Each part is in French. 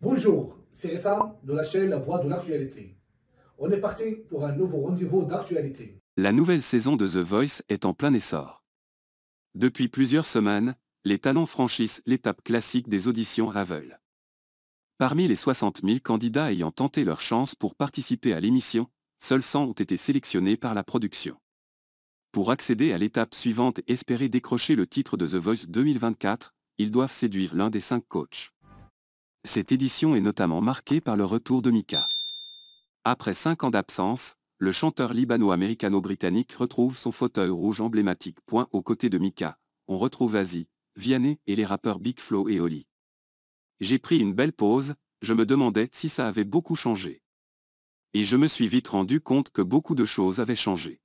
Bonjour, c'est Essa de la chaîne La Voix de l'actualité. On est parti pour un nouveau rendez-vous d'actualité. La nouvelle saison de The Voice est en plein essor. Depuis plusieurs semaines, les talents franchissent l'étape classique des auditions aveugles. Parmi les 60 000 candidats ayant tenté leur chance pour participer à l'émission, seuls 100 ont été sélectionnés par la production. Pour accéder à l'étape suivante et espérer décrocher le titre de The Voice 2024, ils doivent séduire l'un des cinq coachs. Cette édition est notamment marquée par le retour de Mika. Après cinq ans d'absence, le chanteur libano-américano-britannique retrouve son fauteuil rouge emblématique. Point aux côtés de Mika. On retrouve Asie, Vianney et les rappeurs Big Flo et Oli. J'ai pris une belle pause, je me demandais si ça avait beaucoup changé. Et je me suis vite rendu compte que beaucoup de choses avaient changé.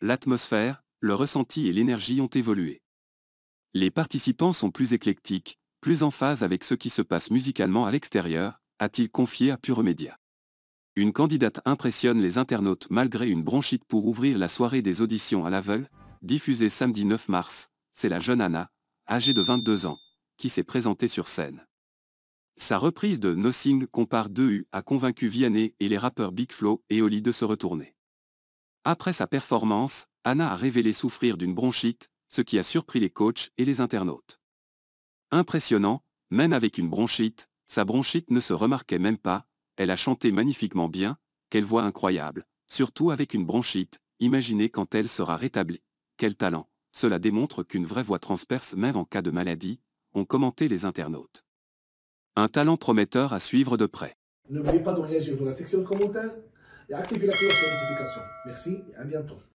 L'atmosphère, le ressenti et l'énergie ont évolué. Les participants sont plus éclectiques, plus en phase avec ce qui se passe musicalement à l'extérieur, a-t-il confié à Pure Média. Une candidate impressionne les internautes malgré une bronchite pour ouvrir la soirée des auditions à l'aveugle, diffusée samedi 9 mars, c'est la jeune Anna, âgée de 22 ans, qui s'est présentée sur scène. Sa reprise de Nothing compare 2U a convaincu Vianney et les rappeurs Big Flo et Oli de se retourner. Après sa performance, Anna a révélé souffrir d'une bronchite, ce qui a surpris les coachs et les internautes. Impressionnant, même avec une bronchite, sa bronchite ne se remarquait même pas, elle a chanté magnifiquement bien, quelle voix incroyable, surtout avec une bronchite, imaginez quand elle sera rétablie. Quel talent, cela démontre qu'une vraie voix transperce même en cas de maladie, ont commenté les internautes. Un talent prometteur à suivre de près. pas Merci et à bientôt.